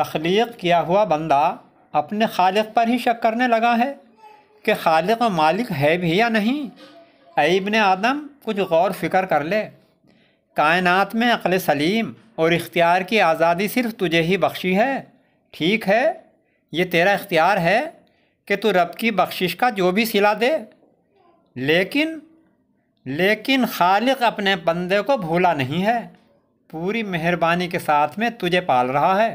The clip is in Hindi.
तख्लीक किया हुआ बंदा अपने खालिक पर ही शक करने लगा है कि खालिक मालिक है भी या नहीं ऐब आदम कुछ गौर फिक्र कर ले कायनात में अक़ल सलीम और इख्तियार की आज़ादी सिर्फ़ तुझे ही बख्शी है ठीक है ये तेरा इख्तियार है कि तू रब की बख्शिश का जो भी सिला दे लेकिन लेकिन खालिक अपने बंदे को भूला नहीं है पूरी मेहरबानी के साथ में तुझे पाल रहा है